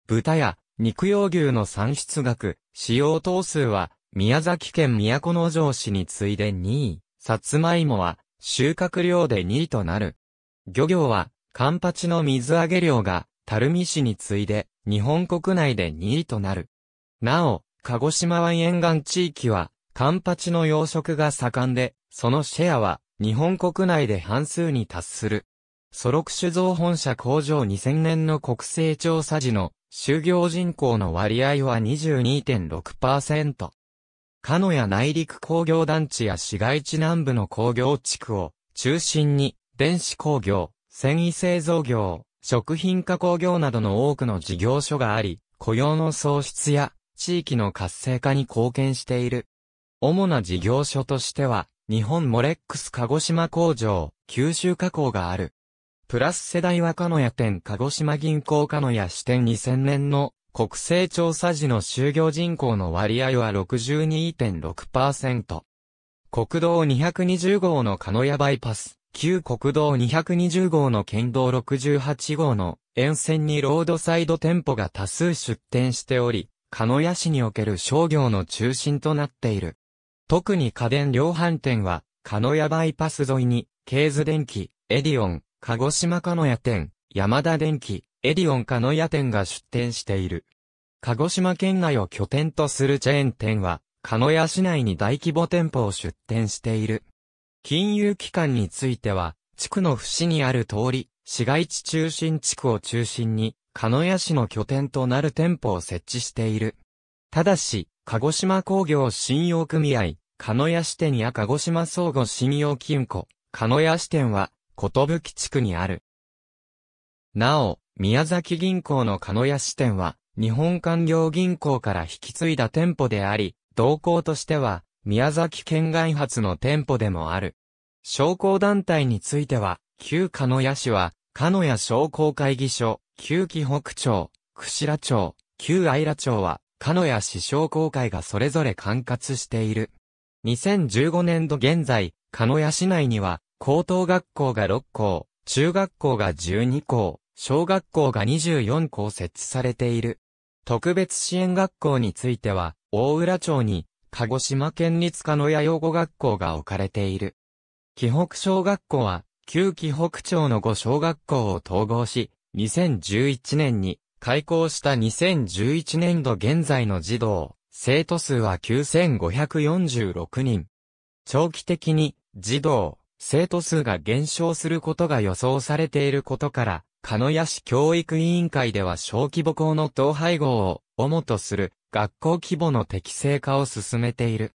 豚や肉用牛の産出額、使用頭数は、宮崎県都城市に次いで2位、さつまいもは、収穫量で2位となる。漁業は、カンパチの水揚げ量が、垂水市に次いで日本国内で2位となる。なお、鹿児島湾沿岸地域は、カンパチの養殖が盛んで、そのシェアは、日本国内で半数に達する。ソロク酒造本社工場2000年の国勢調査時の就業人口の割合は22.6%。鹿や内陸工業団地や市街地南部の工業地区を中心に電子工業、繊維製造業、食品加工業などの多くの事業所があり、雇用の創出や地域の活性化に貢献している。主な事業所としては、日本モレックス鹿児島工場、九州加工がある。プラス世代は鹿屋店鹿児島銀行鹿屋支店2000年の国勢調査時の就業人口の割合は62.6%。国道220号の鹿屋バイパス、旧国道220号の県道68号の沿線にロードサイド店舗が多数出店しており、鹿屋市における商業の中心となっている。特に家電量販店は、鹿屋バイパス沿いに、ケーズ電機、エディオン、鹿児島鹿屋店、山田電機、エディオン鹿屋店が出店している。鹿児島県内を拠点とするチェーン店は、鹿屋市内に大規模店舗を出店している。金融機関については、地区の節にある通り、市街地中心地区を中心に、鹿屋市の拠点となる店舗を設置している。ただし、鹿児島工業信用組合、鹿屋支店や鹿児島相互信用金庫、鹿屋支店は、寿地区にある。なお、宮崎銀行の鹿屋支店は、日本官僚銀行から引き継いだ店舗であり、同行としては、宮崎県外発の店舗でもある。商工団体については、旧鹿屋市は、鹿屋商工会議所、旧紀北町、串良町、旧愛良町は、鹿屋市商工会がそれぞれ管轄している。2015年度現在、鹿屋市内には、高等学校が6校、中学校が12校、小学校が24校設置されている。特別支援学校については、大浦町に鹿児島県立鹿野屋養護学校が置かれている。紀北小学校は、旧紀北町の5小学校を統合し、2011年に開校した2011年度現在の児童、生徒数は9546人。長期的に児童、生徒数が減少することが予想されていることから、鹿屋市教育委員会では小規模校の統廃合を主とする学校規模の適正化を進めている。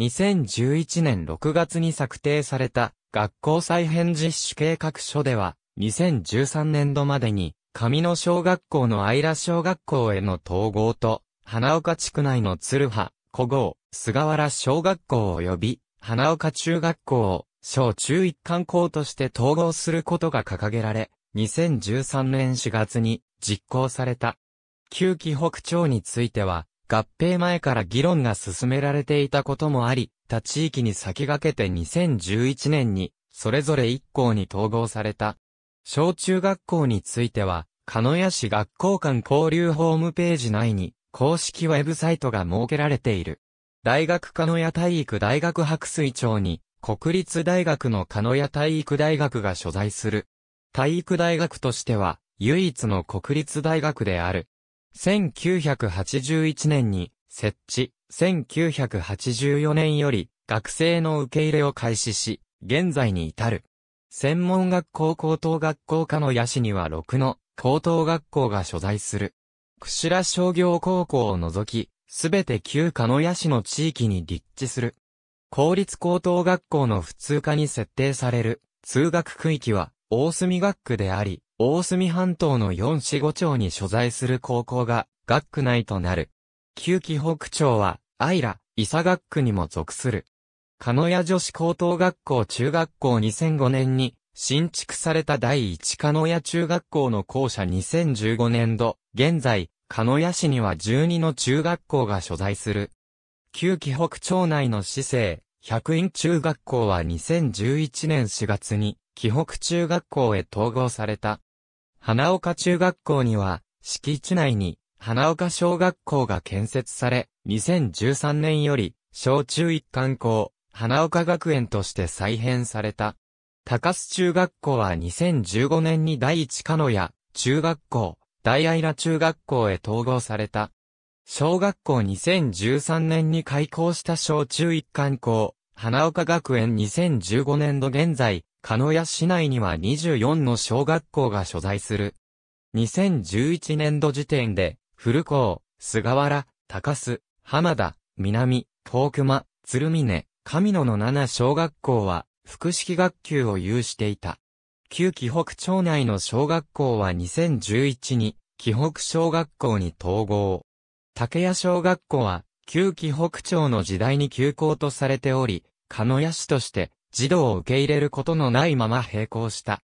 2011年6月に策定された学校再編実施計画書では、2013年度までに、上野小学校の愛良小学校への統合と、花岡地区内の鶴葉、古郷、菅原小学校及び、花岡中学校を、小中一貫校として統合することが掲げられ、2013年4月に実行された。旧紀北町については、合併前から議論が進められていたこともあり、他地域に先駆けて2011年に、それぞれ1校に統合された。小中学校については、鹿屋市学校間交流ホームページ内に、公式ウェブサイトが設けられている。大学鹿屋体育大学白水町に、国立大学の鹿屋体育大学が所在する。体育大学としては、唯一の国立大学である。1981年に設置、1984年より学生の受け入れを開始し、現在に至る。専門学校高等学校科の野市には6の高等学校が所在する。串良商業高校を除き、すべて旧科の野市の地域に立地する。公立高等学校の普通科に設定される通学区域は大隅学区であり、大隅半島の4四5町に所在する高校が、学区内となる。旧紀北町は、アイラ、伊佐学区にも属する。鹿屋女子高等学校中学校2005年に、新築された第一鹿屋中学校の校舎2015年度、現在、鹿屋市には12の中学校が所在する。旧紀北町内の市政、百院中学校は2011年4月に、紀北中学校へ統合された。花岡中学校には、敷地内に、花岡小学校が建設され、2013年より、小中一貫校、花岡学園として再編された。高須中学校は2015年に第一カノヤ、中学校、大愛ら中学校へ統合された。小学校2013年に開校した小中一貫校、花岡学園2015年度現在、鹿屋市内には24の小学校が所在する。2011年度時点で、古港、菅原、高須、浜田、南、遠熊、鶴峰、上野の7小学校は、複式学級を有していた。旧紀北町内の小学校は2011に、紀北小学校に統合。竹屋小学校は、旧紀北町の時代に休校とされており、鹿屋市として、児童を受け入れることのないまま閉校した。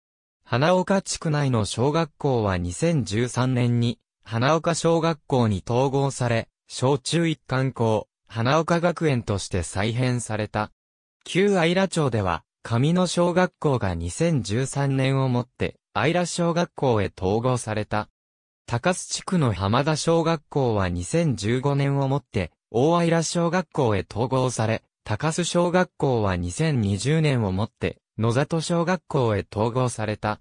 花岡地区内の小学校は2013年に、花岡小学校に統合され、小中一貫校、花岡学園として再編された。旧愛良町では、上野小学校が2013年をもって、愛良小学校へ統合された。高須地区の浜田小学校は2015年をもって、大愛良小学校へ統合され、高須小学校は2020年をもって、野里小学校へ統合された。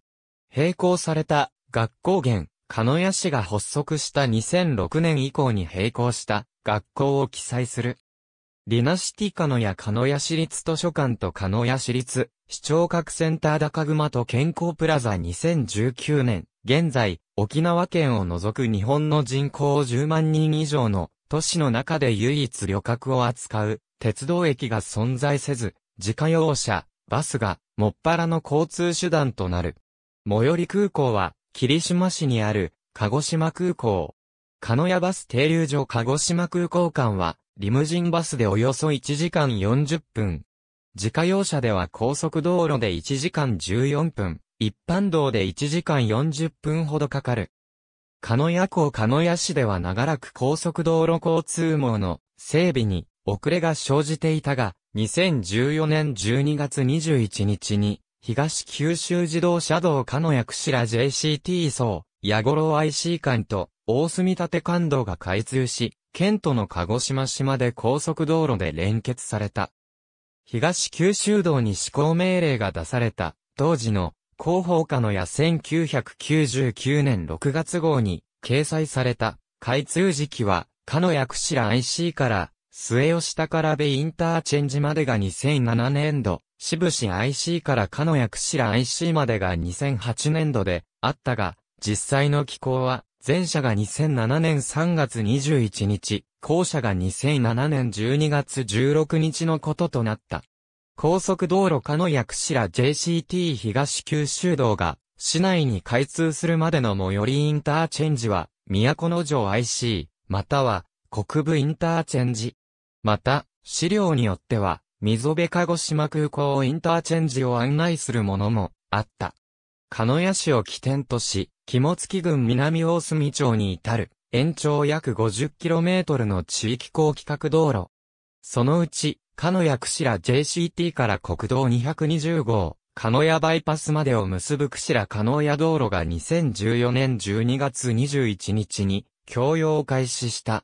並行された、学校源、鹿屋市が発足した2006年以降に並行した、学校を記載する。リナシティ鹿屋鹿屋市立図書館と鹿屋市立、市長覚センター高熊と健康プラザ2019年、現在、沖縄県を除く日本の人口10万人以上の都市の中で唯一旅客を扱う鉄道駅が存在せず、自家用車、バスが、もっぱらの交通手段となる。最寄り空港は、霧島市にある、鹿児島空港。鹿屋バス停留所鹿児島空港間は、リムジンバスでおよそ1時間40分。自家用車では高速道路で1時間14分、一般道で1時間40分ほどかかる。鹿屋港鹿屋市では長らく高速道路交通網の整備に遅れが生じていたが、2014年12月21日に、東九州自動車道かの薬師ら JCT 層、矢五郎 IC 間と大隅立間道が開通し、県との鹿児島島で高速道路で連結された。東九州道に施行命令が出された、当時の広報課のや1999年6月号に掲載された、開通時期は、かの薬師ら IC から末吉高らべインターチェンジまでが2007年度、渋ぶし IC からかのやくしら IC までが2008年度であったが、実際の機構は、前者が2007年3月21日、後者が2007年12月16日のこととなった。高速道路かのやくしら JCT 東九州道が、市内に開通するまでの最寄りインターチェンジは、都の城 IC、または、国部インターチェンジ、また、資料によっては、溝辺鹿児島空港インターチェンジを案内するものもあった。鹿屋市を起点とし、肝付郡南大隅町に至る、延長約 50km の地域高規格道路。そのうち、鹿屋串良 JCT から国道220号、鹿屋バイパスまでを結ぶ串良鹿屋道路が2014年12月21日に、供用を開始した。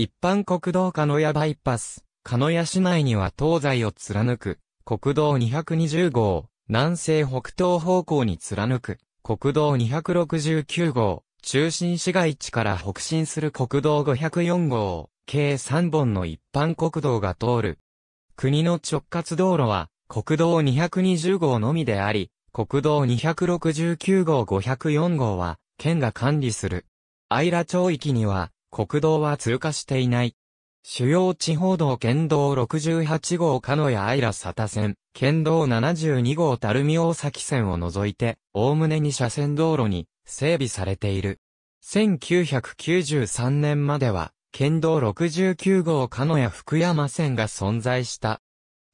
一般国道鹿屋バイパス、鹿屋市内には東西を貫く、国道220号、南西北東方向に貫く、国道269号、中心市街地から北進する国道504号、計3本の一般国道が通る。国の直轄道路は、国道220号のみであり、国道269号504号は、県が管理する。アイラ町域には、国道は通過していない。主要地方道県道68号鹿屋アイラ佐田線、県道72号垂水大崎線を除いて、おおむねに車線道路に整備されている。1993年までは、県道69号鹿屋福山線が存在した。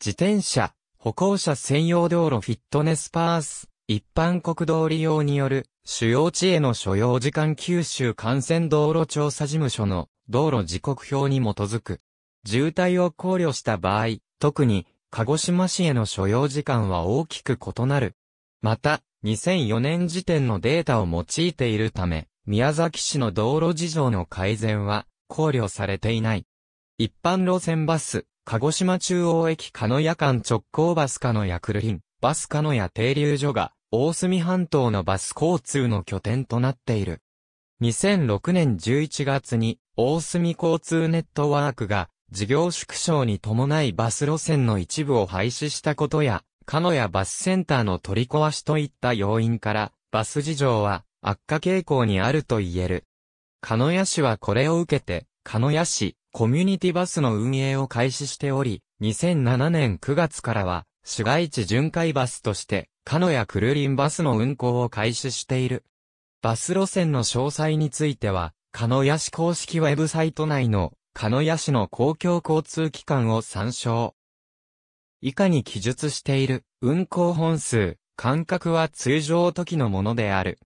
自転車、歩行者専用道路フィットネスパース、一般国道利用による主要地への所要時間九州幹線道路調査事務所の道路時刻表に基づく。渋滞を考慮した場合、特に鹿児島市への所要時間は大きく異なる。また、2004年時点のデータを用いているため、宮崎市の道路事情の改善は考慮されていない。一般路線バス、鹿児島中央駅鹿夜間直行バスかのヤクルリン。バスカノや停留所が、大隅半島のバス交通の拠点となっている。2006年11月に、大隅交通ネットワークが、事業縮小に伴いバス路線の一部を廃止したことや、カノやバスセンターの取り壊しといった要因から、バス事情は悪化傾向にあると言える。カノヤ市はこれを受けて、カノヤ市コミュニティバスの運営を開始しており、2007年9月からは、市街地巡回バスとして、カノやクルリンバスの運行を開始している。バス路線の詳細については、カノヤ市公式ウェブサイト内の、カノヤ市の公共交通機関を参照。以下に記述している、運行本数、間隔は通常時のものである。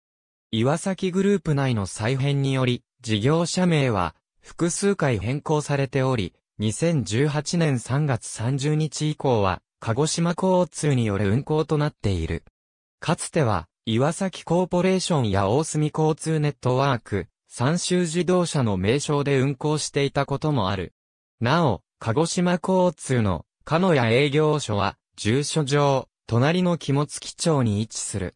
岩崎グループ内の再編により、事業者名は複数回変更されており、2018年3月30日以降は鹿児島交通による運行となっている。かつては、岩崎コーポレーションや大隅交通ネットワーク、三州自動車の名称で運行していたこともある。なお、鹿児島交通の、鹿屋営業所は、住所上、隣の肝付町に位置する。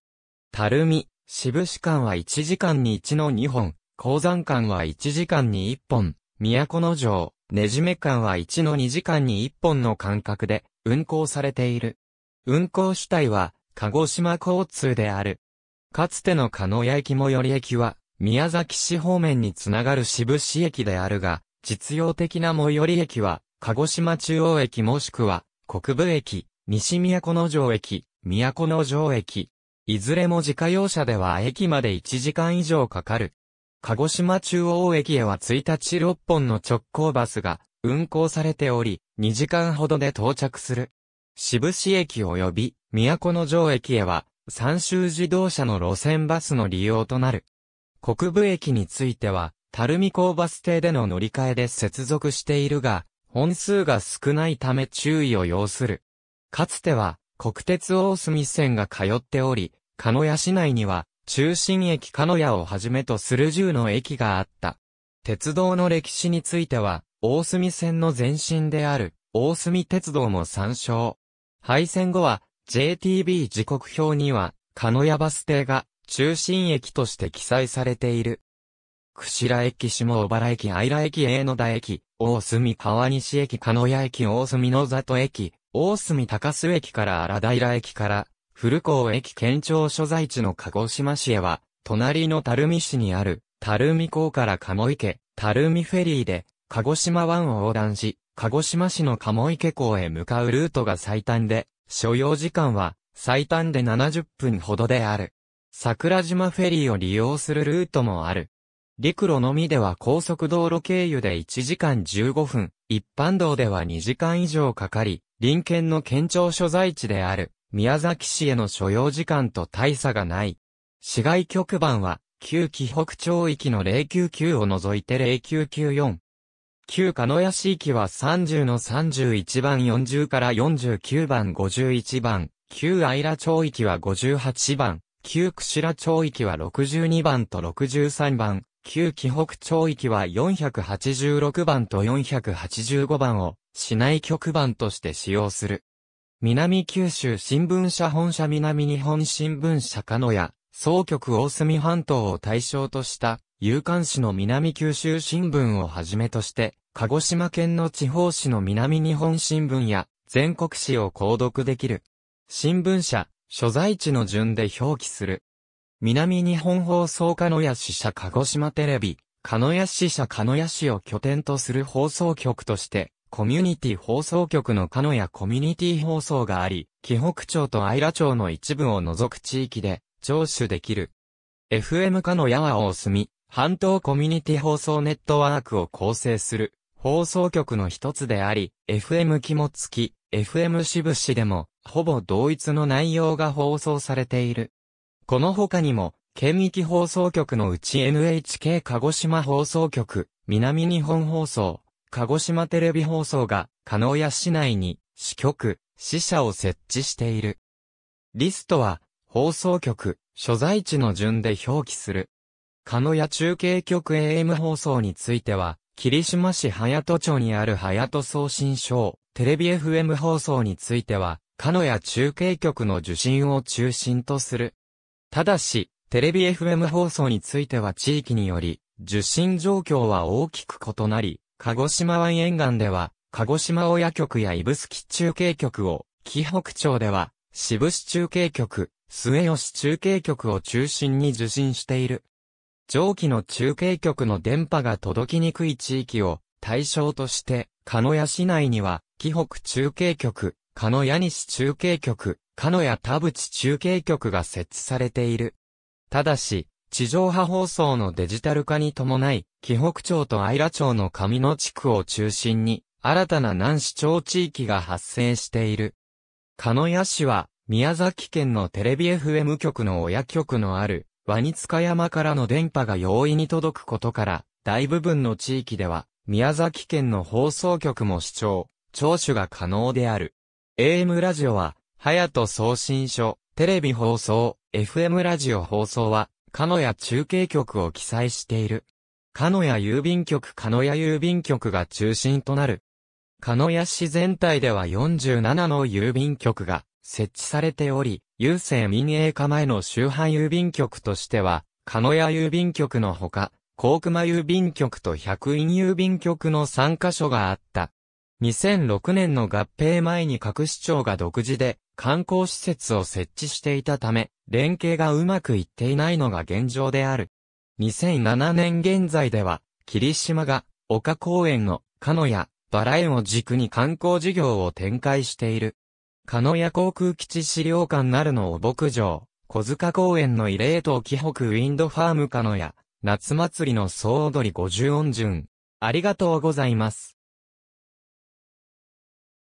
たるみ、渋市間は1時間に1の2本、鉱山間は1時間に1本、都の城、ねじめ間は1の2時間に1本の間隔で、運行されている。運行主体は、鹿児島交通である。かつての鹿屋駅最寄り駅は、宮崎市方面につながる渋市駅であるが、実用的な最寄り駅は、鹿児島中央駅もしくは、国部駅、西都城駅、都城駅。いずれも自家用車では駅まで1時間以上かかる。鹿児島中央駅へは1日6本の直行バスが運行されており、2時間ほどで到着する。渋市駅及び都城駅へは、三州自動車の路線バスの利用となる。国部駅については、垂水港バス停での乗り換えで接続しているが、本数が少ないため注意を要する。かつては、国鉄大隅線が通っており、鹿屋市内には、中心駅鹿屋をはじめとする10の駅があった。鉄道の歴史については、大隅線の前身である、大隅鉄道も参照。廃線後は、JTB 時刻表には、鹿屋バス停が、中心駅として記載されている。串良駅下小原駅愛良駅永野田駅、大隅川西駅鹿屋駅大隅野里駅、大隅高須駅から荒平駅から、古港駅県庁所在地の鹿児島市へは、隣の垂水市にある、垂水港から鴨池、垂水フェリーで、鹿児島湾を横断し、鹿児島市の鴨池港へ向かうルートが最短で、所要時間は最短で70分ほどである。桜島フェリーを利用するルートもある。陸路のみでは高速道路経由で1時間15分、一般道では2時間以上かかり、臨県の県庁所在地である、宮崎市への所要時間と大差がない。市外局番は、旧紀北町域の099を除いて0994、旧鹿屋市域は30の31番40から49番51番、旧愛良町域は58番、旧串良町域は62番と63番、旧紀北町域は486番と485番を市内局番として使用する。南九州新聞社本社南日本新聞社鹿屋、総局大隅半島を対象とした、有刊紙の南九州新聞をはじめとして、鹿児島県の地方紙の南日本新聞や全国紙を購読できる。新聞社、所在地の順で表記する。南日本放送鹿屋支社鹿児島テレビ、鹿屋支社鹿屋市を拠点とする放送局として、コミュニティ放送局の鹿屋コミュニティ放送があり、紀北町と愛良町の一部を除く地域で聴取できる。FM 鹿屋は大隅、半島コミュニティ放送ネットワークを構成する放送局の一つであり、FM 肝付き、FM 支部市でも、ほぼ同一の内容が放送されている。この他にも、県域放送局のうち NHK 鹿児島放送局、南日本放送、鹿児島テレビ放送が、加納屋市内に、支局、支社を設置している。リストは、放送局、所在地の順で表記する。加納屋中継局 AM 放送については、霧島市隼人町にある隼人送信賞、テレビ FM 放送については、かのや中継局の受信を中心とする。ただし、テレビ FM 放送については地域により、受信状況は大きく異なり、鹿児島湾沿岸では、鹿児島親局や指宿中継局を、紀北町では、渋市中継局、末吉中継局を中心に受信している。上記の中継局の電波が届きにくい地域を対象として、鹿屋市内には、紀北中継局、鹿屋西中継局、鹿屋田淵中継局が設置されている。ただし、地上波放送のデジタル化に伴い、紀北町と愛良町の上野地区を中心に、新たな南市町地域が発生している。鹿屋市は、宮崎県のテレビ FM 局の親局のある、ワニツカ山からの電波が容易に届くことから、大部分の地域では、宮崎県の放送局も視聴、聴取が可能である。AM ラジオは、ヤト送信所、テレビ放送、FM ラジオ放送は、カノヤ中継局を記載している。カノヤ郵便局カノヤ郵便局が中心となる。カノヤ市全体では47の郵便局が設置されており、郵政民営化前の周波郵便局としては、鹿屋郵便局のほか、高熊郵便局と百院郵便局の3カ所があった。2006年の合併前に各市長が独自で観光施設を設置していたため、連携がうまくいっていないのが現状である。2007年現在では、霧島が丘公園の鹿屋、バラ園を軸に観光事業を展開している。鹿屋航空基地資料館なるのを牧場、小塚公園の慰霊塔紀北ウィンドファーム鹿屋、夏祭りの総踊り50音順。ありがとうございます。